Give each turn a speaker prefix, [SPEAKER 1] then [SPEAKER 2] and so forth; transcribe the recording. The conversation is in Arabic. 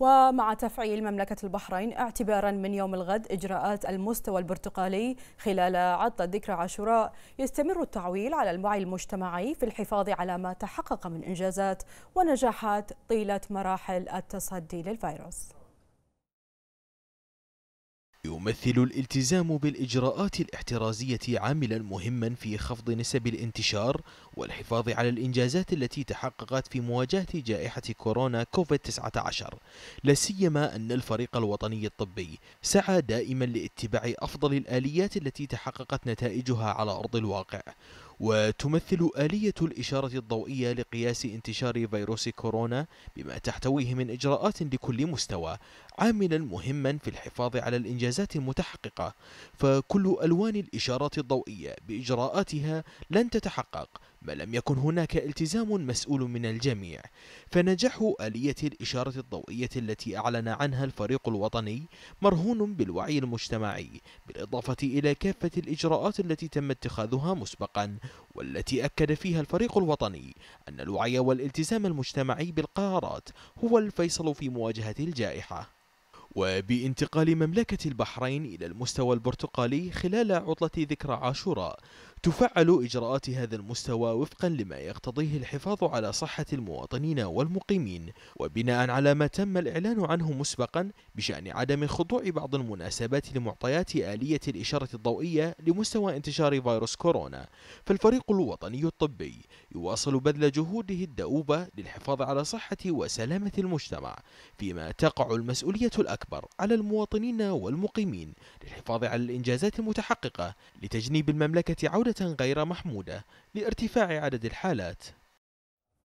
[SPEAKER 1] ومع تفعيل مملكة البحرين اعتبارا من يوم الغد إجراءات المستوى البرتقالي خلال عطلة ذكرى عاشوراء يستمر التعويل على الوعي المجتمعي في الحفاظ على ما تحقق من إنجازات ونجاحات طيلة مراحل التصدي للفيروس
[SPEAKER 2] يمثل الالتزام بالإجراءات الاحترازية عاملا مهما في خفض نسب الانتشار والحفاظ على الإنجازات التي تحققت في مواجهة جائحة كورونا كوفيد 19 لا سيما أن الفريق الوطني الطبي سعى دائما لاتباع أفضل الآليات التي تحققت نتائجها على أرض الواقع وتمثل آلية الإشارة الضوئية لقياس انتشار فيروس كورونا بما تحتويه من إجراءات لكل مستوى عاملا مهما في الحفاظ على الإنجازات المتحققة فكل ألوان الإشارة الضوئية بإجراءاتها لن تتحقق ما لم يكن هناك التزام مسؤول من الجميع فنجاح آلية الإشارة الضوئية التي أعلن عنها الفريق الوطني مرهون بالوعي المجتمعي بالإضافة إلى كافة الإجراءات التي تم اتخاذها مسبقا والتي أكد فيها الفريق الوطني أن الوعي والالتزام المجتمعي بالقرارات هو الفيصل في مواجهة الجائحة وبانتقال مملكة البحرين إلى المستوى البرتقالي خلال عطلة ذكرى عاشوراء تفعل إجراءات هذا المستوى وفقا لما يقتضيه الحفاظ على صحة المواطنين والمقيمين وبناء على ما تم الإعلان عنه مسبقا بشأن عدم خضوع بعض المناسبات لمعطيات آلية الإشارة الضوئية لمستوى انتشار فيروس كورونا فالفريق الوطني الطبي يواصل بذل جهوده الدؤوبة للحفاظ على صحة وسلامة المجتمع فيما تقع المسؤولية الأكبر على المواطنين والمقيمين للحفاظ على الإنجازات المتحققة لتجنيب المملكة عودة غير محمودة لارتفاع عدد الحالات